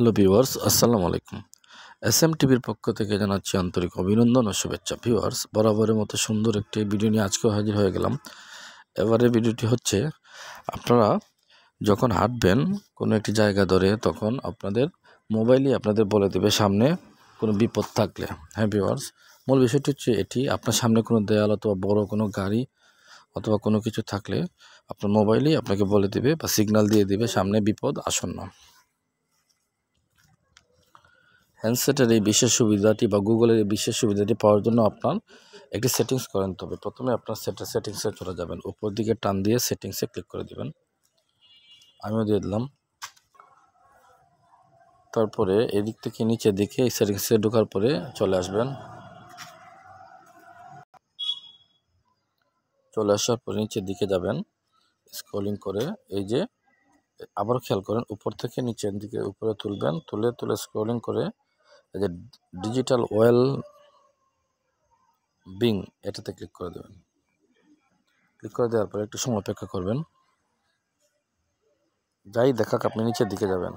hello viewers আসসালামু আলাইকুম S M টিভির পক্ষ থেকে জানাচ্ছি আন্তরিক অভিনন্দন ও শুভেচ্ছা ভিউয়ার্স বরাবরের মতো সুন্দর একটি ভিডিও নিয়ে আজকেও হাজির হয়ে গেলাম এবারে ভিডিওটি হচ্ছে আপনারা যখন হাঁটবেন কোনো একটি জায়গা ধরে তখন আপনাদের মোবাইলই আপনাদের বলে দেবে সামনে কোনো বিপদ থাকলে হ্যাঁ ভিউয়ার্স মূল বিষয়টি হচ্ছে এটি আপনার সামনে কোনো দেয়াল অথবা বড় কোনো গাড়ি অথবা কোনো কিছু থাকলে আপনার মোবাইলই আপনাকে বলে দেবে বা সিগনাল দিয়ে দেবে সামনে বিপদ আসন্ন হ্যান্ডসেটের এই বিশেষ সুবিধাটি বা গুগলের এই বিশেষ সুবিধাটি পাওয়ার জন্য আপনার একটি সেটিংস করেন তবে প্রথমে আপনার সেটা সেটিংসে চলে যাবেন উপর দিকে টান দিয়ে সেটিংসে ক্লিক করে দেবেন আমিও দিয়ে দিলাম তারপরে এদিক থেকে নিচের দিকে এই সেটিংসে ঢোকার পরে চলে আসবেন চলে আসার পরে নিচের দিকে যাবেন স্ক্রলিং করে এই যে আবার খেয়াল করেন উপর থেকে নিচের দিকে উপরে তুলবেন তুলে তুলে স্ক্রলিং করে এই যে ডিজিটাল ওয়েল বিং এটাতে ক্লিক করে দেবেন ক্লিক করে দেওয়ার পরে একটু সময় অপেক্ষা করবেন যাই দেখাক আপনি নিচের দিকে যাবেন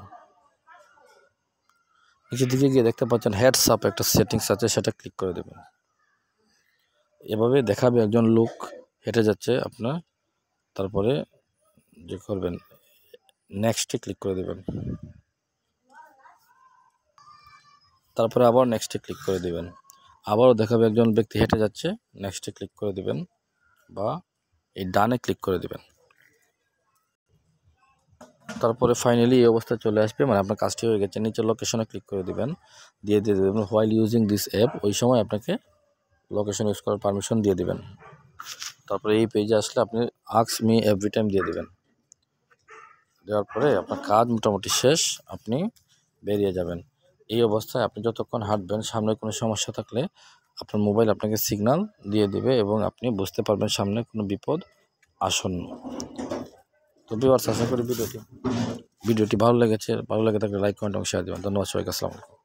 নিচের দিকে গিয়ে দেখতে পাচ্ছেন হ্যাডসাপ একটা সেটিংস আছে সেটা ক্লিক করে দেবেন এভাবে দেখাবে একজন লোক হেঁটে যাচ্ছে আপনার তারপরে যে করবেন নেক্সটে ক্লিক করে দেবেন তারপরে আবার নেক্সটে ক্লিক করে দিবেন আবারও দেখাবে একজন ব্যক্তি হেঁটে যাচ্ছে নেক্সটে ক্লিক করে দিবেন বা এই ডানে ক্লিক করে দিবেন তারপরে ফাইনালি এই অবস্থায় চলে আসবে মানে আপনার কাজটি হয়ে গেছে নিচে লোকেশনে ক্লিক করে দিবেন দিয়ে দিয়ে দেবেন হোয়াইল ইউজিং দিস অ্যাপ ওই সময় আপনাকে লোকেশন ইউজ করার পারমিশন দিয়ে দিবেন তারপরে এই পেজে আসলে আপনি আক্স মি এভরি টাইম দিয়ে দিবেন দেওয়ার পরে আপনার কাজ মোটামুটি শেষ আপনি বেরিয়ে যাবেন এই অবস্থায় আপনি যতক্ষণ হাঁটবেন সামনে কোনো সমস্যা থাকলে আপনার মোবাইল আপনাকে সিগনাল দিয়ে দিবে এবং আপনি বুঝতে পারবেন সামনে কোনো বিপদ আসন্ন তো বিবার আশা করি ভিডিওটি ভিডিওটি ভালো লেগেছে ভালো লেগে থাকলে লাইক কমেন্ট এবং শেয়ার দেবেন ধন্যবাদ সবাইকে আসসালামাইকুম